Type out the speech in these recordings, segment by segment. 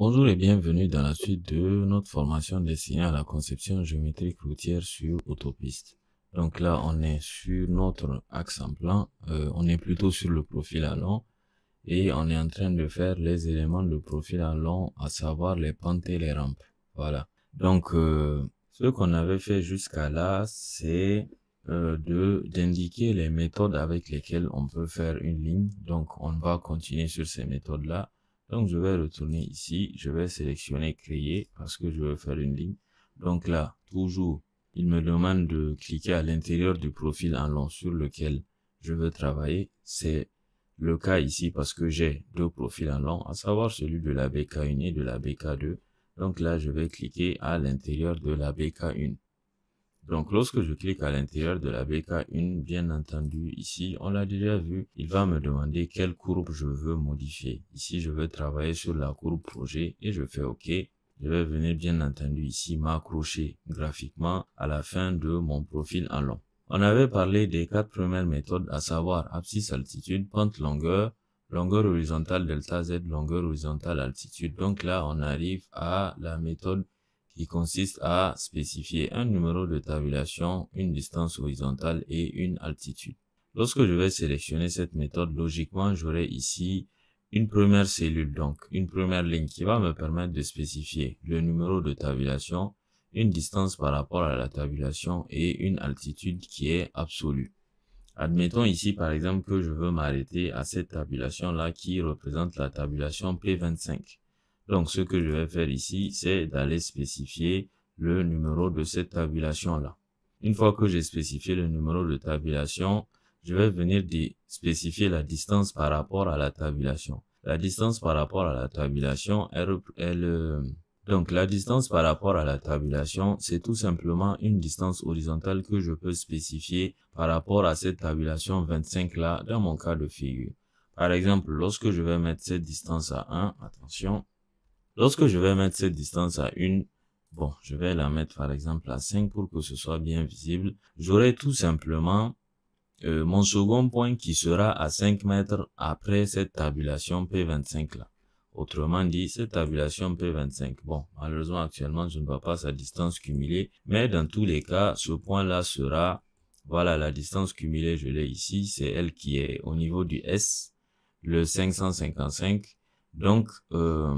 Bonjour et bienvenue dans la suite de notre formation destinée à la conception géométrique routière sur autopiste. Donc là, on est sur notre axe en plan, euh, on est plutôt sur le profil à long et on est en train de faire les éléments de profil à long, à savoir les pentes et les rampes. Voilà. Donc, euh, ce qu'on avait fait jusqu'à là, c'est euh, de d'indiquer les méthodes avec lesquelles on peut faire une ligne. Donc, on va continuer sur ces méthodes-là donc, je vais retourner ici. Je vais sélectionner créer parce que je veux faire une ligne. Donc là, toujours, il me demande de cliquer à l'intérieur du profil en long sur lequel je veux travailler. C'est le cas ici parce que j'ai deux profils en long, à savoir celui de la BK1 et de la BK2. Donc là, je vais cliquer à l'intérieur de la BK1. Donc lorsque je clique à l'intérieur de la BK1, bien entendu, ici, on l'a déjà vu, il va me demander quelle courbe je veux modifier. Ici, je veux travailler sur la courbe projet et je fais OK. Je vais venir bien entendu ici m'accrocher graphiquement à la fin de mon profil en long. On avait parlé des quatre premières méthodes, à savoir abscisse altitude, pente longueur, longueur horizontale delta z, longueur horizontale altitude. Donc là, on arrive à la méthode il consiste à spécifier un numéro de tabulation, une distance horizontale et une altitude. Lorsque je vais sélectionner cette méthode, logiquement, j'aurai ici une première cellule, donc une première ligne qui va me permettre de spécifier le numéro de tabulation, une distance par rapport à la tabulation et une altitude qui est absolue. Admettons ici par exemple que je veux m'arrêter à cette tabulation là qui représente la tabulation P25. Donc, ce que je vais faire ici, c'est d'aller spécifier le numéro de cette tabulation-là. Une fois que j'ai spécifié le numéro de tabulation, je vais venir spécifier la distance par rapport à la tabulation. La distance par rapport à la tabulation, elle, euh, donc la distance par rapport à la tabulation, c'est tout simplement une distance horizontale que je peux spécifier par rapport à cette tabulation 25 là dans mon cas de figure. Par exemple, lorsque je vais mettre cette distance à 1, attention, Lorsque je vais mettre cette distance à une, bon, je vais la mettre par exemple à 5 pour que ce soit bien visible. J'aurai tout simplement euh, mon second point qui sera à 5 mètres après cette tabulation P25 là. Autrement dit, cette tabulation P25. Bon, malheureusement actuellement, je ne vois pas sa distance cumulée, mais dans tous les cas, ce point-là sera, voilà, la distance cumulée, je l'ai ici, c'est elle qui est au niveau du S, le 555. Donc, euh,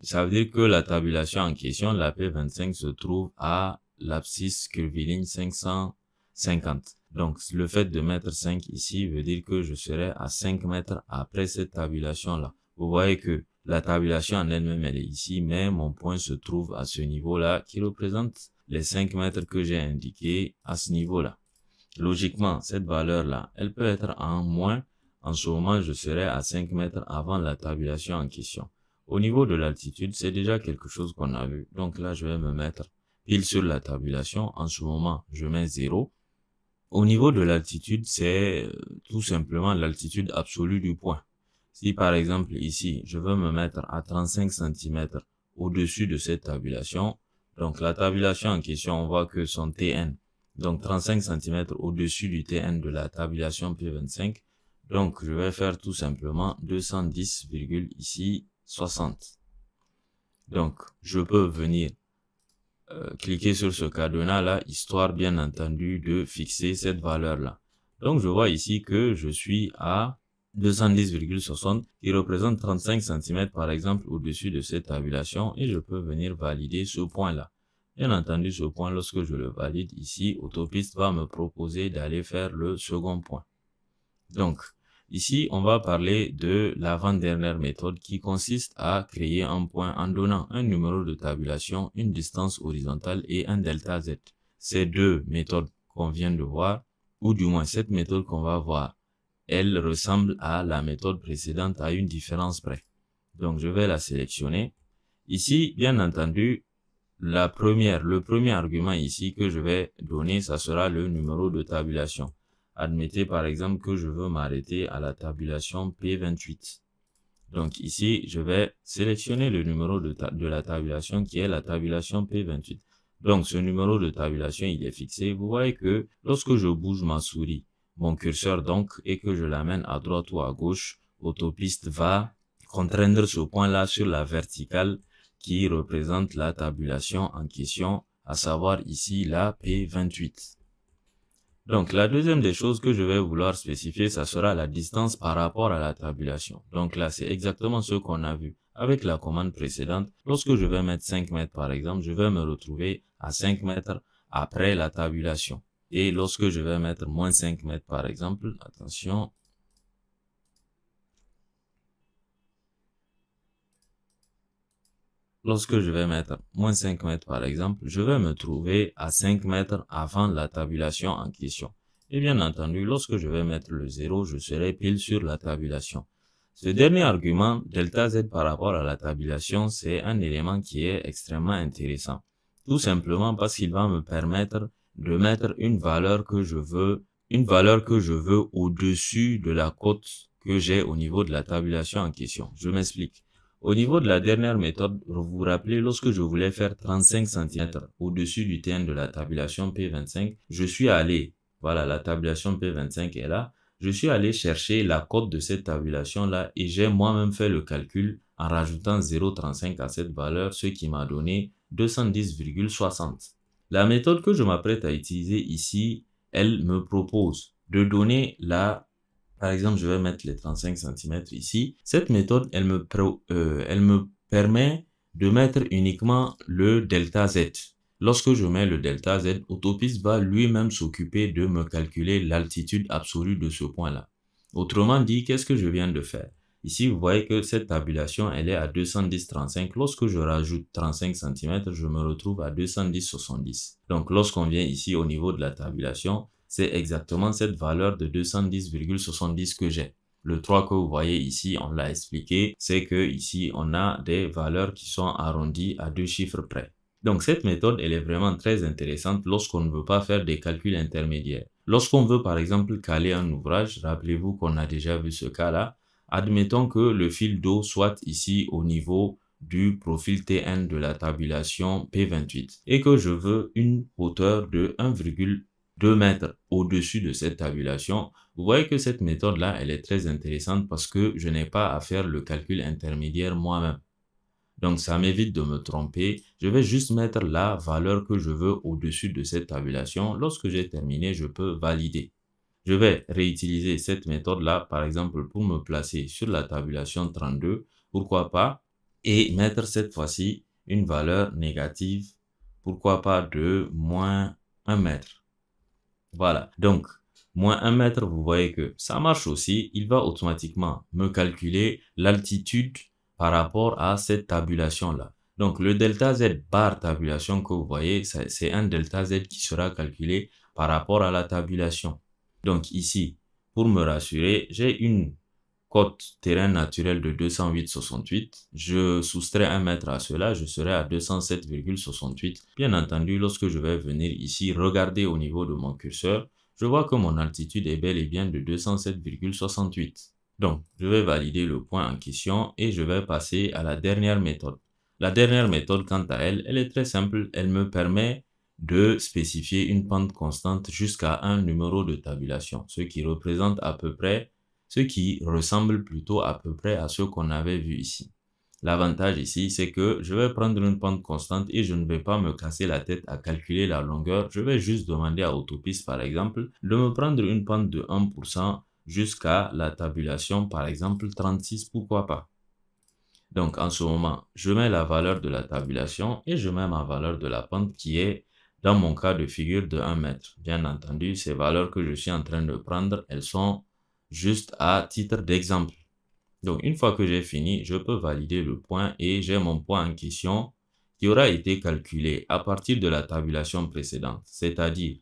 ça veut dire que la tabulation en question, la P25, se trouve à l'abscisse curviligne 550. Donc, le fait de mettre 5 ici veut dire que je serai à 5 mètres après cette tabulation-là. Vous voyez que la tabulation en elle-même, elle est ici, mais mon point se trouve à ce niveau-là qui représente les 5 mètres que j'ai indiqués à ce niveau-là. Logiquement, cette valeur-là, elle peut être en moins. En ce moment, je serai à 5 mètres avant la tabulation en question. Au niveau de l'altitude, c'est déjà quelque chose qu'on a vu. Donc là, je vais me mettre pile sur la tabulation. En ce moment, je mets 0. Au niveau de l'altitude, c'est euh, tout simplement l'altitude absolue du point. Si par exemple ici, je veux me mettre à 35 cm au-dessus de cette tabulation, donc la tabulation en question, on voit que son TN, donc 35 cm au-dessus du TN de la tabulation P25, donc je vais faire tout simplement 210, ici 60. Donc, je peux venir euh, cliquer sur ce cadenas-là, histoire bien entendu de fixer cette valeur-là. Donc, je vois ici que je suis à 210,60 qui représente 35 cm par exemple au-dessus de cette tabulation et je peux venir valider ce point-là. Bien entendu, ce point, lorsque je le valide ici, Autopiste va me proposer d'aller faire le second point. Donc, Ici, on va parler de l'avant-dernière méthode qui consiste à créer un point en donnant un numéro de tabulation, une distance horizontale et un delta z. Ces deux méthodes qu'on vient de voir, ou du moins cette méthode qu'on va voir, elle ressemble à la méthode précédente à une différence près. Donc, je vais la sélectionner. Ici, bien entendu, la première, le premier argument ici que je vais donner, ça sera le numéro de tabulation. Admettez par exemple que je veux m'arrêter à la tabulation P28. Donc ici, je vais sélectionner le numéro de, la tabulation qui est la tabulation P28. Donc ce numéro de tabulation, il est fixé. Vous voyez que lorsque je bouge ma souris, mon curseur donc, et que je l'amène à droite ou à gauche, Autopiste va contraindre ce point-là sur la verticale qui représente la tabulation en question, à savoir ici la P28. Donc, la deuxième des choses que je vais vouloir spécifier, ça sera la distance par rapport à la tabulation. Donc là, c'est exactement ce qu'on a vu avec la commande précédente. Lorsque je vais mettre 5 mètres, par exemple, je vais me retrouver à 5 mètres après la tabulation. Et lorsque je vais mettre moins 5 mètres, par exemple, attention, lorsque je vais mettre moins 5 mètres par exemple, je vais me trouver à 5 mètres avant la tabulation en question. Et bien entendu, lorsque je vais mettre le 0, je serai pile sur la tabulation. Ce dernier argument, delta z par rapport à la tabulation, c'est un élément qui est extrêmement intéressant. Tout simplement parce qu'il va me permettre de mettre une valeur que je veux, une valeur que je veux au-dessus de la cote que j'ai au niveau de la tabulation en question. Je m'explique. Au niveau de la dernière méthode, vous vous rappelez, lorsque je voulais faire 35 cm au-dessus du TN de la tabulation P25, je suis allé, voilà, la tabulation P25 est là, je suis allé chercher la cote de cette tabulation-là et j'ai moi-même fait le calcul en rajoutant 0,35 à cette valeur, ce qui m'a donné 210,60. La méthode que je m'apprête à utiliser ici, elle me propose de donner la par exemple, je vais mettre les 35 cm ici. Cette méthode, euh, elle me, permet de mettre uniquement le delta Z. Lorsque je mets le delta Z, Autopiste va lui-même s'occuper de me calculer l'altitude absolue de ce point-là. Autrement dit, qu'est-ce que je viens de faire Ici, vous voyez que cette tabulation, elle est à 210,35. Lorsque je rajoute 35 cm, je me retrouve à 210,70. Donc, lorsqu'on vient ici au niveau de la tabulation, c'est exactement cette valeur de 210,70 que j'ai. Le 3 que vous voyez ici, on l'a expliqué, c'est que ici on a des valeurs qui sont arrondies à deux chiffres près. Donc cette méthode, elle est vraiment très intéressante lorsqu'on ne veut pas faire des calculs intermédiaires. Lorsqu'on veut par exemple caler un ouvrage, rappelez-vous qu'on a déjà vu ce cas-là, admettons que le fil d'eau soit ici au niveau du profil Tn de la tabulation P28 et que je veux une hauteur de 1,1 2 mètres au-dessus de cette tabulation. Vous voyez que cette méthode-là, elle est très intéressante parce que je n'ai pas à faire le calcul intermédiaire moi-même. Donc ça m'évite de me tromper. Je vais juste mettre la valeur que je veux au-dessus de cette tabulation. Lorsque j'ai terminé, je peux valider. Je vais réutiliser cette méthode-là, par exemple, pour me placer sur la tabulation 32. Pourquoi pas Et mettre cette fois-ci une valeur négative. Pourquoi pas de moins 1 mètre. Voilà. Donc, moins 1 mètre, vous voyez que ça marche aussi. Il va automatiquement me calculer l'altitude par rapport à cette tabulation-là. Donc, le delta Z bar tabulation que vous voyez, c'est un delta Z qui sera calculé par rapport à la tabulation. Donc, ici, pour me rassurer, j'ai une cote terrain naturel de 208,68. Je soustrais un mètre à cela, je serai à 207,68. Bien entendu, lorsque je vais venir ici, regarder au niveau de mon curseur, je vois que mon altitude est bel et bien de 207,68. Donc, je vais valider le point en question et je vais passer à la dernière méthode. La dernière méthode, quant à elle, elle est très simple. Elle me permet de spécifier une pente constante jusqu'à un numéro de tabulation, ce qui représente à peu près ce qui ressemble plutôt à peu près à ce qu'on avait vu ici. L'avantage ici, c'est que je vais prendre une pente constante et je ne vais pas me casser la tête à calculer la longueur. Je vais juste demander à Autopiste, par exemple, de me prendre une pente de 1% jusqu'à la tabulation, par exemple 36, pourquoi pas. Donc en ce moment, je mets la valeur de la tabulation et je mets ma valeur de la pente qui est, dans mon cas de figure, de 1 mètre. Bien entendu, ces valeurs que je suis en train de prendre, elles sont juste à titre d'exemple. Donc, une fois que j'ai fini, je peux valider le point et j'ai mon point en question qui aura été calculé à partir de la tabulation précédente, c'est-à-dire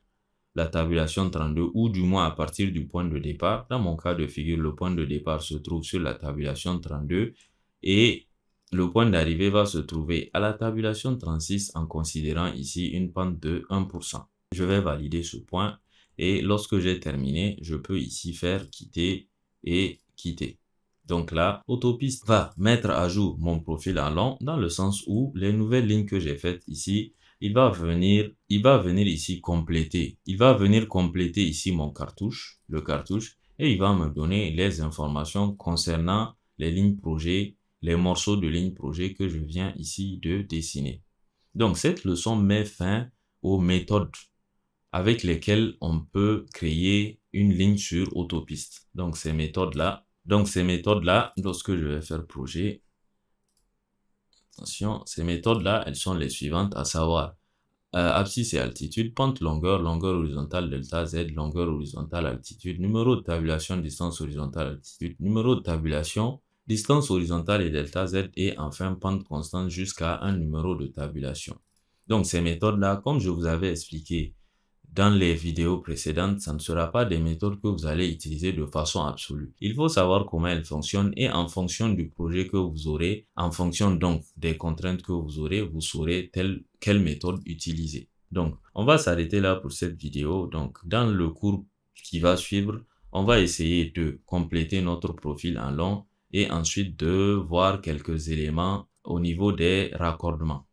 la tabulation 32 ou du moins à partir du point de départ. Dans mon cas de figure, le point de départ se trouve sur la tabulation 32 et le point d'arrivée va se trouver à la tabulation 36 en considérant ici une pente de 1%. Je vais valider ce point et lorsque j'ai terminé, je peux ici faire quitter et quitter. Donc là, Autopiste va mettre à jour mon profil long dans le sens où les nouvelles lignes que j'ai faites ici, il va venir, il va venir ici compléter. Il va venir compléter ici mon cartouche, le cartouche, et il va me donner les informations concernant les lignes projet, les morceaux de lignes projet que je viens ici de dessiner. Donc cette leçon met fin aux méthodes avec lesquelles on peut créer une ligne sur autopiste. Donc ces méthodes-là, donc ces méthodes-là, lorsque je vais faire projet, attention, ces méthodes-là, elles sont les suivantes, à savoir euh, abscisse et altitude, pente longueur, longueur horizontale delta z, longueur horizontale altitude, numéro de tabulation, distance horizontale altitude, numéro de tabulation, distance horizontale et delta z et enfin pente constante jusqu'à un numéro de tabulation. Donc ces méthodes-là, comme je vous avais expliqué dans les vidéos précédentes, ça ne sera pas des méthodes que vous allez utiliser de façon absolue. Il faut savoir comment elles fonctionnent et en fonction du projet que vous aurez, en fonction donc des contraintes que vous aurez, vous saurez telle, quelle méthode utiliser. Donc, on va s'arrêter là pour cette vidéo. Donc, dans le cours qui va suivre, on va essayer de compléter notre profil en long et ensuite de voir quelques éléments au niveau des raccordements.